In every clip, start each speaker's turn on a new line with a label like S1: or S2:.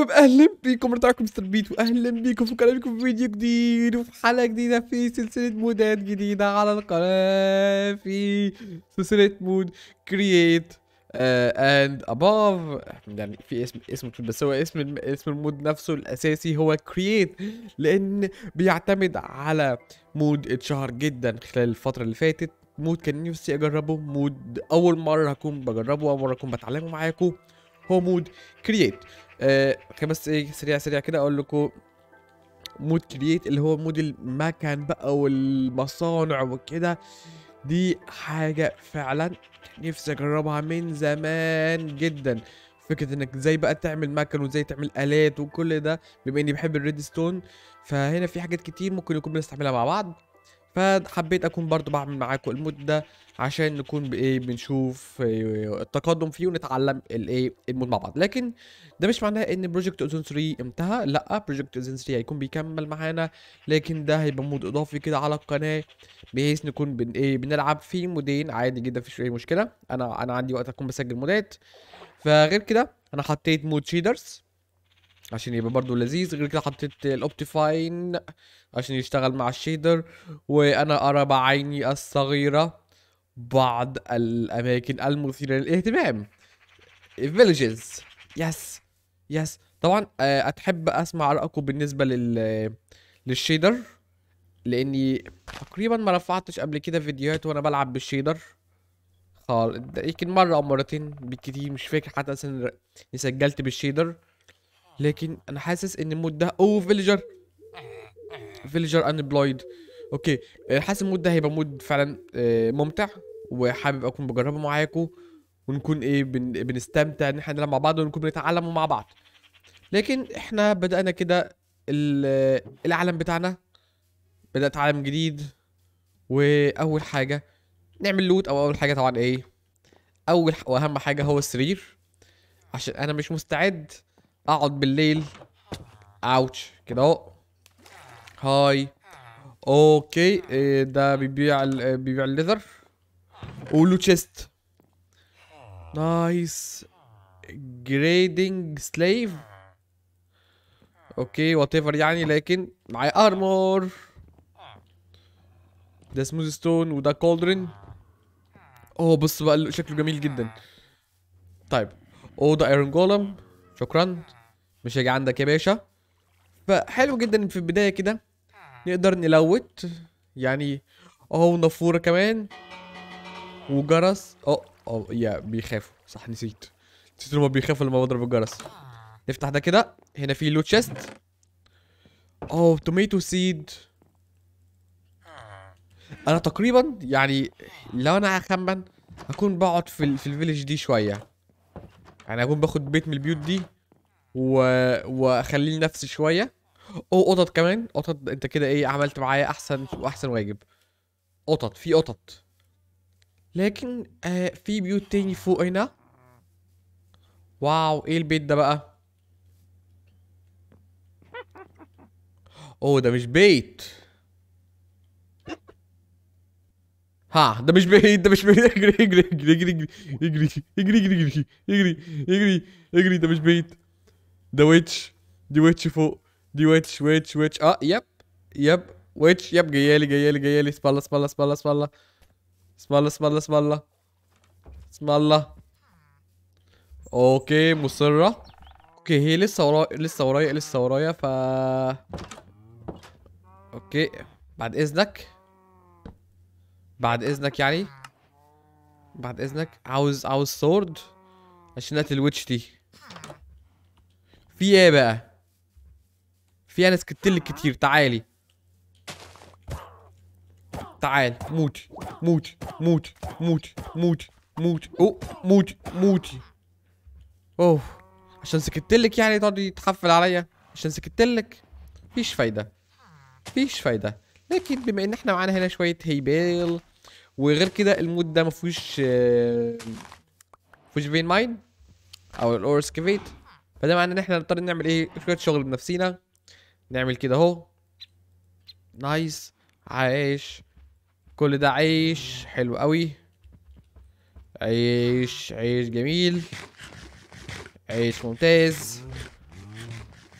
S1: شباب اهلا بكم رجعكم مستر بيت واهلا بكم في قناه في فيديو جديد وفي حلقه جديده في سلسله مودات جديده على القناه في سلسله مود كرييت اند اباف يعني في اسم اسم بس هو اسم اسم المود نفسه الاساسي هو كرييت لان بيعتمد على مود اتشهر جدا خلال الفتره اللي فاتت مود كان نفسي اجربه مود اول مره هكون بجربه اول مره اكون بتعلمه معاكم هو مود كرييت آه كان بس ايه سريع سريع كده اقول لكم مود كرييت اللي هو مود المكن بقى والمصانع وكده دي حاجة فعلا نفسي اجربها من زمان جدا فكرة انك ازاي بقى تعمل مكن وازاي تعمل الات وكل ده بما اني بحب الريدستون فهنا في حاجات كتير ممكن نكون بنستعملها مع بعض فحبيت اكون برضو بعمل معاكم المود ده عشان نكون بايه بنشوف آه، التقدم فيه ونتعلم الايه المود مع بعض لكن ده مش معناه ان بروجكت اوزون 3 انتهى لا بروجكت اوزون 3 هيكون بيكمل معانا لكن ده هيبقى مود اضافي كده على القناه بحيث نكون بن ايه بنلعب فيه مودين عادي جدا مفيش اي مشكله انا انا عندي وقت اكون بسجل مودات فغير كده انا حطيت مود شيدرز عشان يبقى برضو لذيذ غير كده حطيت الاوبتيفاين عشان يشتغل مع الشيدر وانا ارى بعيني الصغيرة بعض الاماكن المثيرة للاهتمام فيلجز يس يس طبعا آه، اتحب اسمع رأيكم بالنسبة لل للشيدر لاني تقريبا ما رفعتش قبل كده فيديوهات وانا بلعب بالشيدر خالص يمكن مرة او مرتين بالكتير مش فاكر حتى اساسا سجلت بالشيدر لكن انا حاسس ان المود ده اوه فيلجر فيلجر آه، ان اوكي حاسس المود ده هيبقى مود فعلا آه، ممتع وحابب اكون بجربه معاكم ونكون ايه بن... بنستمتع ان احنا نلعب مع بعض ونكون بنتعلم مع بعض لكن احنا بدانا كده العالم بتاعنا بدات عالم جديد واول حاجه نعمل لوت او اول حاجه طبعا ايه اول واهم حاجه هو السرير عشان انا مش مستعد اقعد بالليل اوتش كده اهو هاي اوكي إيه ده بيبيع بيبيع الليذر وله تشيست نايس جريدنج سليف اوكي وات ايفر يعني لكن معايا ارمور ده سموز ستون وده كولدرن اوه بص بقى شكله جميل جدا طيب اوه ده ايرون جولم شكرا مش هيجي عندك يا باشا فحلو جدا ان في البداية كده نقدر نلوت يعني اهو نافورة كمان وجرس اه اه يا بيخافوا صح نسيت نسيت هما بيخافوا لما بضرب الجرس نفتح ده كده هنا في لو تشيست اه توميتو سيد انا تقريبا يعني لو انا اخمن هكون بقعد في في الفيليج دي شويه يعني هكون باخد بيت من البيوت دي و... واخليه لنفسي شويه او قطط كمان قطط انت كده ايه عملت معايا احسن واحسن واجب قطط في قطط لكن آه في بيوت تاني فوق هنا واو ايه البيت ده بقى اوه ده مش بيت ها ده مش بيت ده مش بيت اجري اجري اجري اجري اجري اجري اجري اجري اجري اجري ده مش بيت ذا ويتش دي ويتش فوق دي ويتش ويتش ويتش اه يب يب ويتش يب جيالي جيالي جيالي اسم الله اسم الله اسم الله اسم الله اسم الله اسم الله اسم الله اسم الله اوكي مصرة اوكي هي لسه ورايا لسه ورايا لسه ورايا ف اوكي بعد اذنك بعد اذنك يعني بعد اذنك عاوز عاوز سورد عشان اقتل الويتش دي في ايه بقى في انا سكتلك كتير تعالي تعال موت موت موت موت موت موت اوه موت موتي اوه عشان سكتلك يعني تقعدي يتحفل عليا عشان سكتلك مفيش فايده مفيش فايده لكن بما ان احنا معانا هنا شويه هيبال وغير كده المود ده مفهوش مفهوش فين ماين او الاور اسكيفيت فده معناه ان احنا نضطر نعمل ايه شويه شغل بنفسينا نعمل كده اهو نايس عايش كل ده عيش حلو قوي عيش عيش جميل عيش ممتاز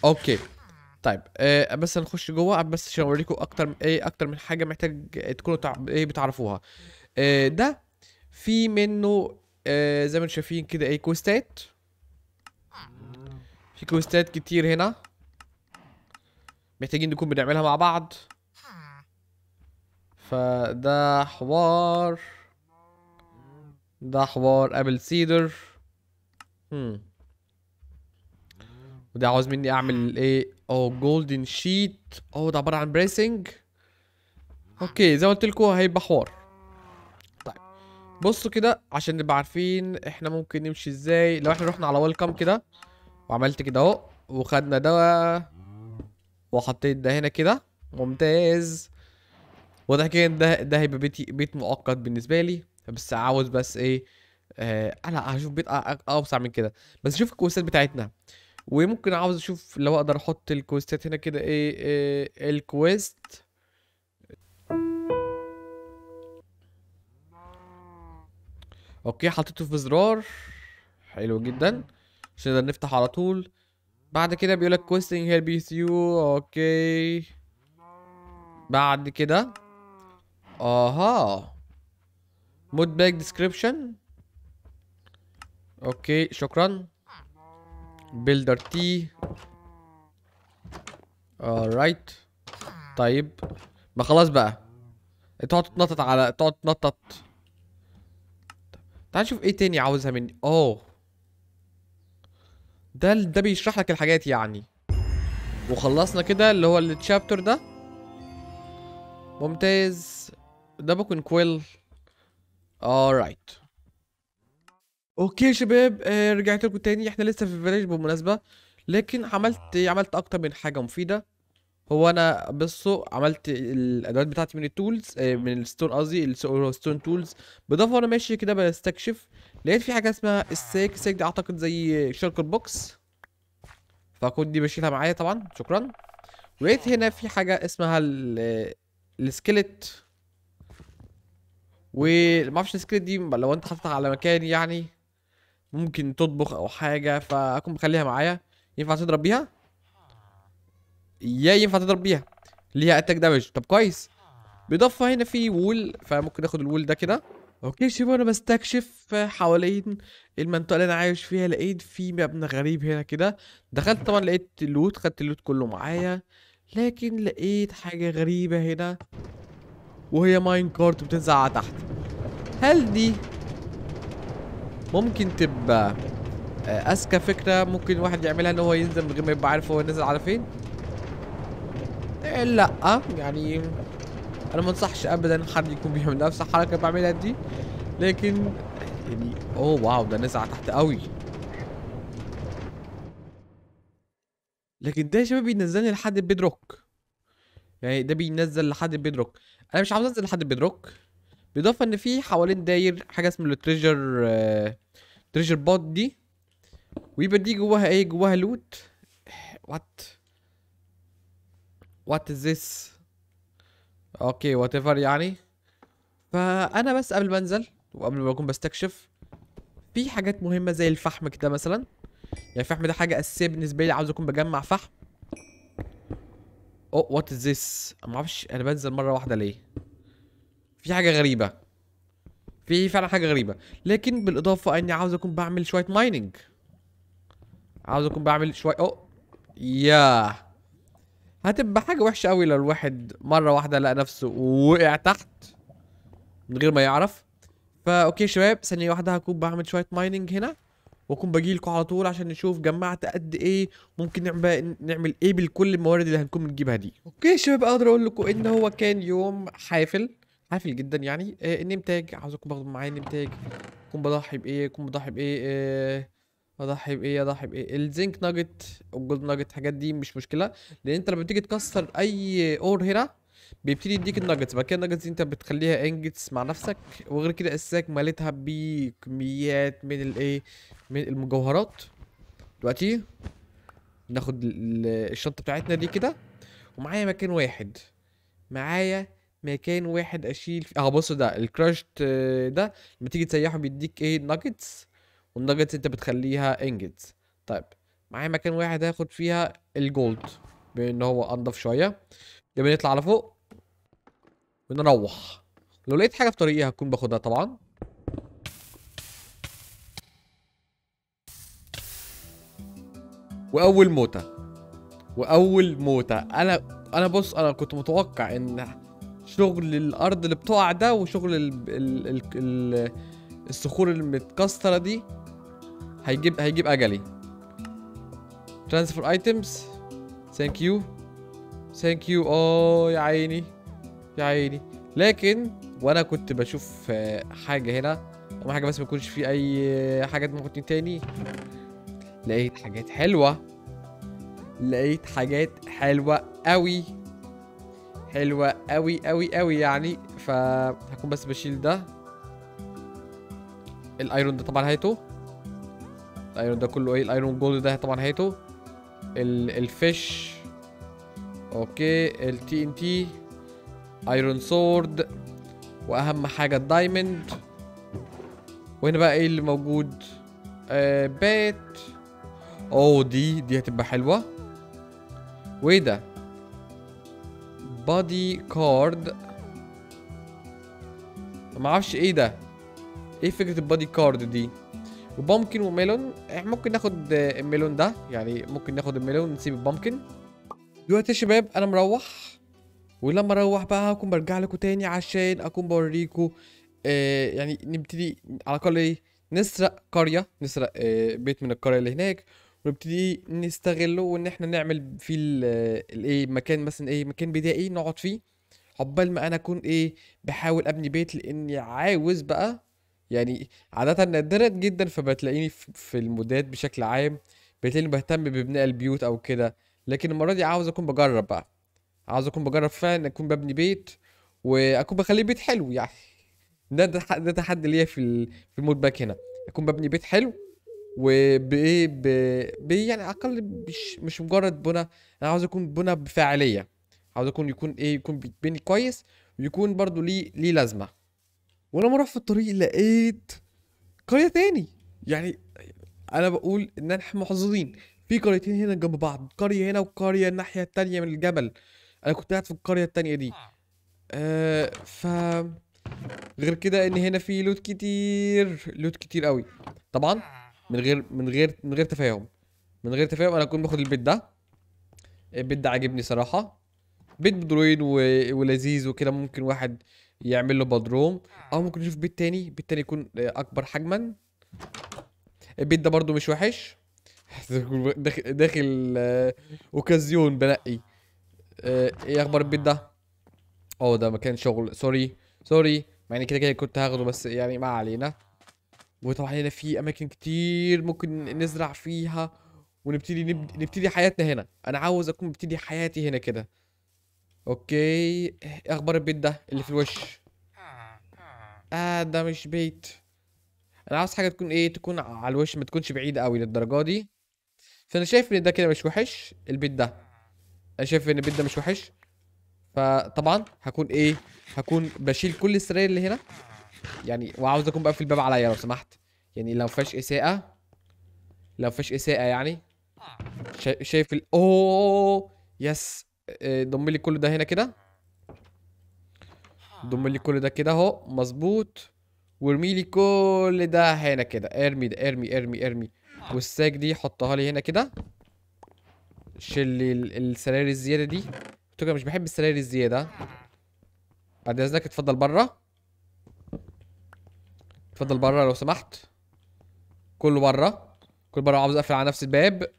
S1: اوكي طيب آه بس هنخش جوه بس عشان اوريكم اكتر ايه اكتر من حاجه محتاج تكونوا ايه بتعرفوها آه ده في منه آه زي ما انتم شايفين كده ايه كوستات في كوستات كتير هنا محتاجين نكون بنعملها مع بعض فده حوار ده حوار ابل سيدر هم وده عاوز مني اعمل ايه او جولدن شيت او ده عباره عن بريسنج اوكي زي ما قلت لكم هيبقى حوار طيب بصوا كده عشان نبقى عارفين احنا ممكن نمشي ازاي لو احنا رحنا على ويلكم كده وعملت كده اهو وخدنا ده وحطيت ده هنا كده ممتاز واضح كده ده ده هيبقى بيتي بيت مؤقت بالنسبه لي بس عاوز بس ايه آه انا هشوف بيت اوسع من كده بس شوف الكوستات بتاعتنا وممكن عاوز اشوف لو اقدر احط الكوستات هنا كده ايه, إيه الكويست اوكي حطيته في زرار حلو جدا مش نقدر نفتح على طول بعد كده بيقولك questing help you اوكي بعد كده اها مود باك ديسكريبشن اوكي شكرا بيلدر تي alright طيب ما خلاص بقى تقعد تتنطط على تقعد تتنطط تعال نشوف ايه تاني عاوزها مني اوه oh. ده ده بيشرح لك الحاجات يعني وخلصنا كده اللي هو التشابتر ده ممتاز ده بكون كويل alright اوكي شباب آه، رجعت لكم تاني احنا لسه في الفيلاج بالمناسبه لكن عملت عملت اكتر من حاجه مفيده هو انا بصوا عملت الادوات بتاعتي من التولز آه، من الستون قصدي الستون تولز بضافه وانا ماشي كده بستكشف لقيت في حاجه اسمها السيك السيك دي اعتقد زي شركه بوكس فكنت دي بشيلها معايا طبعا شكرا ولقيت هنا في حاجه اسمها آه، السكيلت ومعرفش السكيلت دي لو انت حاططها على مكان يعني ممكن تطبخ او حاجه فاكون مخليها معايا ينفع تضرب بيها يا ينفع تضرب بيها ليها اتاك دامج طب كويس بالاضافه هنا في وول فممكن ناخد الوول ده كده اوكي شباب انا بستكشف حوالين المنطقه اللي انا عايش فيها لقيت في مبنى غريب هنا كده دخلت طبعا لقيت اللوت خدت اللوت كله معايا لكن لقيت حاجه غريبه هنا وهي ماين كارت بتنزل على تحت هل دي ممكن تبقى اذكى فكره ممكن واحد يعملها ان هو ينزل من غير ما يبقى عارف هو نزل على فين إيه، لا يعني انا ما انصحش ابدا حد يكون بيعمل نفس الحركه اللي بعملها دي لكن يعني اوه واو ده نزع تحت قوي لكن ده يا شباب بينزلني لحد البيد روك يعني ده بينزل لحد البيد روك انا مش عاوز انزل لحد البيد روك بالاضافه ان في حوالين داير حاجه اسمها التريجر آه... تريجر بوت دي ويبقى دي جواها ايه جواها لوت وات إيه، وات از ذس اوكي وات ايفر يعني فانا بس قبل ما انزل وقبل ما اكون بستكشف في حاجات مهمه زي الفحم كده مثلا يعني الفحم ده حاجه اساسيه بالنسبه لي عاوز اكون بجمع فحم او وات از ذس ما اعرفش انا بنزل مره واحده ليه في حاجه غريبه في فعلا حاجه غريبه لكن بالاضافه اني عاوز اكون بعمل شويه مايننج عاوز اكون بعمل شويه او oh, ياه هتبقى حاجه وحشه قوي لو الواحد مره واحده لقى نفسه وقع تحت من غير ما يعرف فا اوكي شباب ثانيه واحده هكون بعمل شويه مايننج هنا واكون باجي لكم على طول عشان نشوف جمعت قد ايه ممكن نعمل نعمل ايه بكل الموارد اللي هنكون بنجيبها دي اوكي شباب اقدر اقول لكم ان هو كان يوم حافل حافل جدا يعني آه النمتاج عاوزكم باخدوا معايا النمتاج اكون بضحي بايه اكون بضحي بايه آه اضحي بايه اضحي بايه الزنك ناجت والجولد ناجت الحاجات دي مش مشكله لان انت لما بتيجي تكسر اي اور هنا بيبتدي يديك الناجتس بعد كده الناجتس انت بتخليها انجتس مع نفسك وغير كده اساك مالتها بكميات من الايه من المجوهرات دلوقتي ناخد الشنطه بتاعتنا دي كده ومعايا مكان واحد معايا مكان واحد اشيل فيه اه بص ده الكراش آه، ده لما تيجي تسيحه بيديك ايه ناجتس والناجتس انت بتخليها انجتس طيب معايا مكان واحد هاخد فيها الجولد بان هو انضف شويه جميل نطلع على فوق ونروح لو لقيت حاجه في طريقي هكون باخدها طبعا واول موته واول موته انا انا بص انا كنت متوقع ان شغل الارض اللي بتقع ده وشغل ال... ال... ال... الصخور المتكسره دي هيجيب هيجيب اجلي ترانسفير ايتمز ثانك يو ثانك يو اه يا عيني يا عيني لكن وانا كنت بشوف آه، حاجه هنا اهم حاجه بس ما يكونش في اي آه، حاجات ممكن تاني لقيت حاجات حلوه لقيت حاجات حلوه قوي حلوه قوي قوي قوي يعني فهكون بس بشيل ده الايرون ده طبعا هاته الايرون ده كله ايه الايرون جولد ده طبعا هاته الفيش اوكي التي ان تي ايرون سورد واهم حاجه الدايموند وهنا بقى ايه اللي موجود آه بات اوه دي دي هتبقى حلوه وايه ده بادي كارد ما اعرفش ايه ده ايه فكره البادي كارد دي وبامكن وميلون احنا إيه، ممكن ناخد الميلون آه، ده يعني ممكن ناخد الميلون نسيب البامكن دلوقتي يا شباب انا مروح ولما اروح بقى هكون برجع لكم تاني عشان اكون بوريكم آه يعني نبتدي على الاقل ايه نسرق قريه نسرق آه بيت من القريه اللي هناك ونبتدي نستغله وان احنا نعمل فيه الايه آه، مكان مثلا ايه مكان بدائي نقعد فيه عقبال ما انا اكون ايه بحاول ابني بيت لاني عاوز بقى يعني عادة نادرا جدا فبتلاقيني في المودات بشكل عام بتلاقيني بهتم ببناء البيوت او كده لكن المرة دي عاوز اكون بجرب بقى عاوز اكون بجرب فعلا اكون ببني بيت واكون بخليه بيت حلو يعني ده ده ده تحدي ليا في ال... في المود باك هنا اكون ببني بيت حلو وبايه ب... ب... يعني اقل مش مش مجرد بنى انا عاوز اكون بنى بفاعليه عاوز اكون يكون ايه يكون بيتبني كويس ويكون برضو ليه ليه لازمه وانا مروح في الطريق لقيت قريه تاني يعني انا بقول ان احنا محظوظين في قريتين هنا جنب بعض قريه هنا وقريه الناحيه التانية من الجبل انا كنت قاعد في القريه التانية دي آه ف غير كده ان هنا في لوت كتير لوت كتير قوي طبعا من غير من غير من غير تفاهم من غير تفاهم انا كنت باخد البيت ده البيت ده عاجبني صراحه بيت بدروين و... ولذيذ وكده ممكن واحد يعمل له بدروم آه. او ممكن نشوف بيت تاني بيت تاني يكون آه، اكبر حجما البيت ده برضو مش وحش داخل, داخل آه، اوكازيون بنقي ايه اخبار البيت ده اه ده مكان شغل سوري سوري مع اني كده كده كنت هاخده بس يعني ما علينا وطبعا هنا في اماكن كتير ممكن نزرع فيها ونبتدي نبتدي حياتنا هنا انا عاوز اكون ببتدي حياتي هنا كده اوكي إيه اخبار البيت ده اللي في الوش اه ده مش بيت انا عاوز حاجه تكون ايه تكون على الوش ما تكونش بعيده قوي للدرجه دي فانا شايف ان ده كده مش وحش البيت ده انا شايف ان البيت ده مش وحش فطبعا هكون ايه هكون بشيل كل السراير اللي هنا يعني وعاوز اكون بقفل الباب عليا لو سمحت يعني لو فيش اساءه لو فيش اساءه يعني شايف ال اوه يس آه، ضم لي كل ده هنا كده ضم لي كل ده كده اهو مظبوط وارمي لي كل ده هنا كده ارمي ده ارمي ارمي ارمي والساك دي حطها لي هنا كده شيل لي السراير الزياده دي توكا مش بحب السراير الزياده بعد اذنك اتفضل بره اتفضل بره لو سمحت كله بره كل بره عاوز اقفل على نفس الباب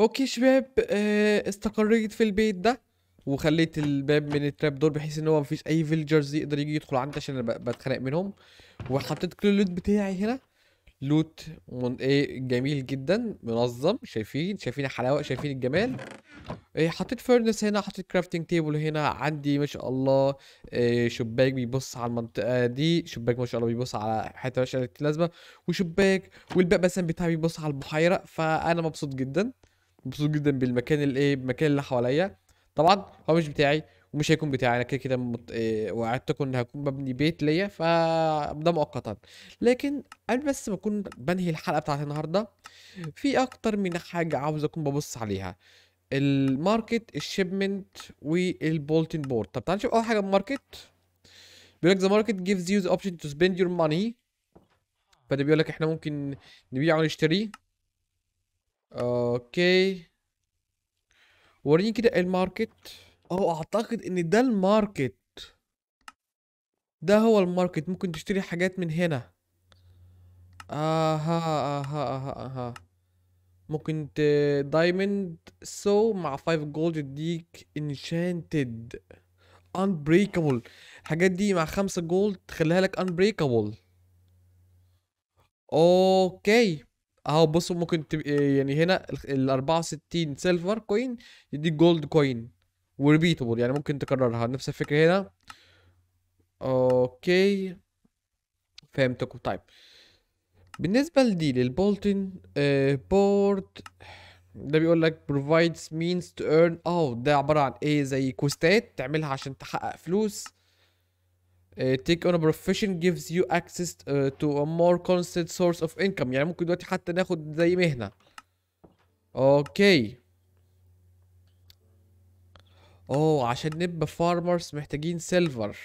S1: اوكي شباب آه، استقريت في البيت ده وخليت الباب من التراب دور بحيث ان هو مفيش اي فيلجرز يقدر يجي يدخل عندي عشان انا بتخانق منهم وحطيت كل اللوت بتاعي هنا لوت من ايه جميل جدا منظم شايفين شايفين الحلاوه شايفين الجمال إيه حطيت فيرنس هنا حطيت كرافتنج تيبل هنا عندي ما شاء الله إيه شباك بيبص على المنطقه دي شباك ما شاء الله بيبص على حته ما شاء الله لازمه وشباك والباب مثلا بتاعي بيبص على البحيره فانا مبسوط جدا مبسوط جدا بالمكان الايه المكان اللي حواليا طبعا هو مش بتاعي ومش هيكون بتاعي انا كده كده مت... إيه وعدتكم ان هكون ببني بيت ليا ف ده مؤقتا لكن قبل بس ما اكون بنهي الحلقه بتاعت النهارده في اكتر من حاجه عاوز اكون ببص عليها الماركت الشيبمنت والبولتن بورد طب تعال نشوف اول حاجه الماركت بيقول لك ذا ماركت جيفز يو ذا اوبشن تو سبيند يور ماني فده بيقول لك احنا ممكن نبيع ونشتري اوكي وريني كده إيه الماركت او اعتقد ان ده الماركت ده هو الماركت ممكن تشتري حاجات من هنا اها اها اها اها ممكن دايموند سو مع 5 جولد يديك انشانتد انبريكابل الحاجات دي مع 5 جولد تخليها لك unbreakable اوكي اهو بصوا ممكن تب... يعني هنا ال 64 سيلفر كوين يديك جولد كوين وريبيتبل يعني ممكن تكررها نفس الفكره هنا اوكي فهمتكم طيب بالنسبه لدي للبولتن آه، بورد ده بيقول لك provides means to earn اه ده عباره عن ايه زي كوستات تعملها عشان تحقق فلوس آه، take on a profession gives you access آه، to a more constant source of income يعني ممكن دلوقتي حتى ناخد زي مهنة اوكي اوه oh، عشان نبقى فارمرز محتاجين سيلفر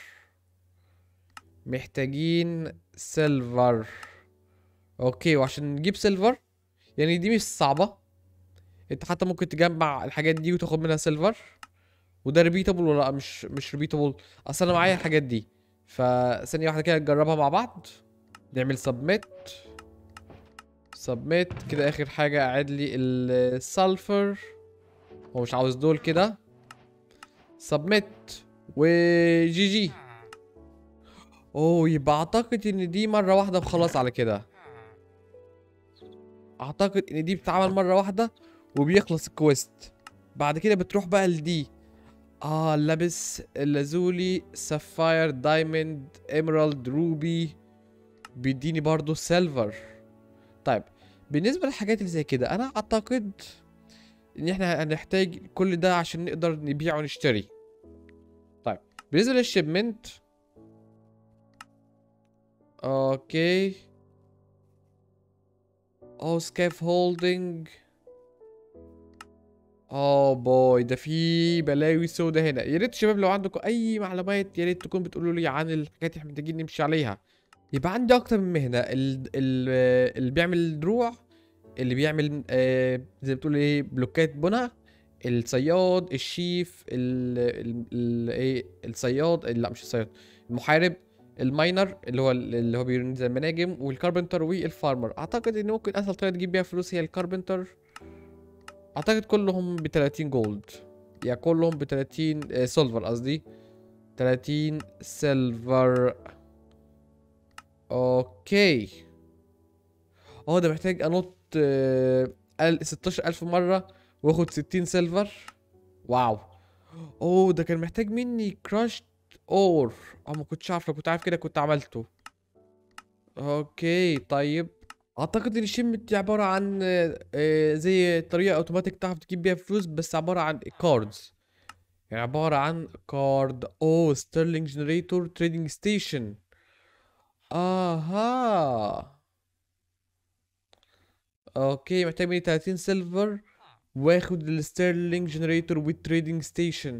S1: محتاجين سيلفر اوكي وعشان نجيب سيلفر يعني دي مش صعبة انت حتى ممكن تجمع الحاجات دي وتاخد منها سيلفر وده ريبيتابل ولا مش مش ريبيتابل اصل انا معايا الحاجات دي فثانية واحدة كده نجربها مع بعض نعمل سبميت سبميت كده اخر حاجة اعد لي السلفر هو مش عاوز دول كده سبميت وجي جي اوه يبقى اعتقد ان دي مرة واحدة وخلاص على كده اعتقد ان دي بتتعمل مرة واحدة وبيخلص الكويست بعد كده بتروح بقى لدي اه لابس اللازولي سافاير دايموند ايمرالد روبي بيديني برضو سيلفر طيب بالنسبة للحاجات اللي زي كده انا اعتقد ان احنا هنحتاج كل ده عشان نقدر نبيع ونشتري طيب بالنسبة للشيبمنت اوكي او سكيف هولدنج اه باي ده في بلاوي سودا هنا يا ريت شباب لو عندكم اي معلومات يا ريت تكون بتقولوا لي عن الحاجات احنا محتاجين نمشي عليها يبقى عندي اكتر من مهنه اللي بيعمل دروع اللي بيعمل آه زي ما بتقول ايه بلوكات بنا الصياد الشيف ال ايه الصياد لا مش الصياد المحارب الماينر اللي هو اللي هو بينزل المناجم والكاربنتر والفارمر اعتقد ان ممكن اسهل طريقه تجيب بيها فلوس هي الكاربنتر اعتقد كلهم ب 30 جولد يا يعني كلهم ب 30 سيلفر آه، قصدي 30 سيلفر اوكي اه ده محتاج انط 16000 آه، مره واخد 60 سيلفر واو اوه ده كان محتاج مني كراشت اور اه ما كنتش عارف لو كنت عارف كده كنت عملته اوكي طيب أعتقد إن الشيم دي عبارة عن آه، آه، زي طريقة أوتوماتيك تعرف تجيب بيها فلوس، بس عبارة عن cards يعني عبارة عن card او sterling generator trading station أها. أوكي محتاج مني 30 سيلفر وآخد الستيرلينج generator والtrading station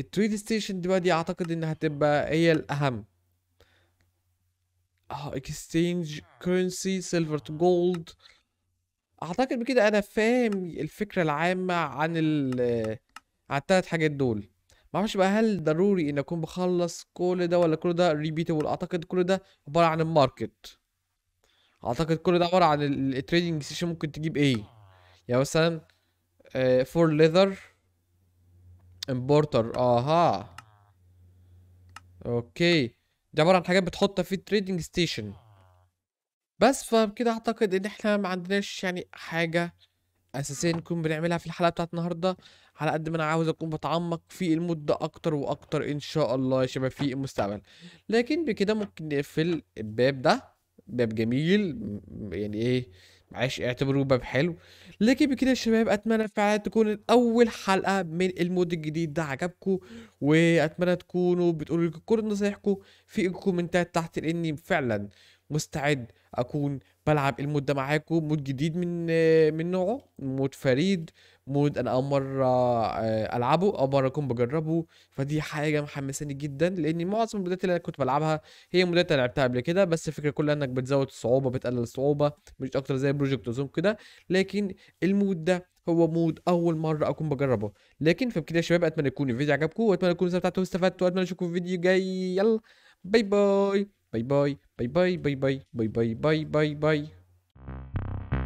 S1: الtrading station دي بقى دي أعتقد إنها هتبقى هي الأهم. اه اكستينج كرنسي سيلفر تو جولد اعتقد بكده انا فاهم الفكره العامه عن ال عن التلات حاجات دول اعرفش بقى هل ضروري ان اكون بخلص كل ده ولا كل ده ريبيتبل اعتقد كل ده عباره عن الماركت اعتقد كل ده عباره عن التريدنج سيشن ممكن تجيب ايه يعني مثلا فور ليذر امبورتر اها اوكي دي عباره عن حاجات بتحطها في التريدنج ستيشن بس فبكده اعتقد ان احنا ما عندناش يعني حاجه اساسيه نكون بنعملها في الحلقه بتاعت النهارده على قد ما انا عاوز اكون بتعمق في المده اكتر واكتر ان شاء الله يا شباب في المستقبل لكن بكده ممكن نقفل الباب ده باب جميل يعني ايه معلش اعتبروه باب حلو لكن بكده يا شباب اتمنى فعلا تكون اول حلقه من المود الجديد ده عجبكم واتمنى تكونوا بتقولوا لي كل نصايحكم في الكومنتات تحت لاني فعلا مستعد اكون بلعب المود ده معاكم مود جديد من من نوعه مود فريد مود انا اول مره آه، العبه اول مره اكون بجربه فدي حاجه محمساني جدا لان معظم المودات اللي انا كنت بلعبها هي مودات انا لعبتها قبل كده بس الفكره كلها انك بتزود الصعوبه بتقلل الصعوبه مش اكتر زي بروجكت زوم كده لكن المود ده هو مود اول مره اكون بجربه لكن فبكده يا شباب اتمنى يكون الفيديو عجبكم واتمنى تكونوا استمتعتوا واستفدتوا واتمنى اشوفكم في فيديو جاي يلا باي باي باي باي باي باي باي باي باي باي باي باي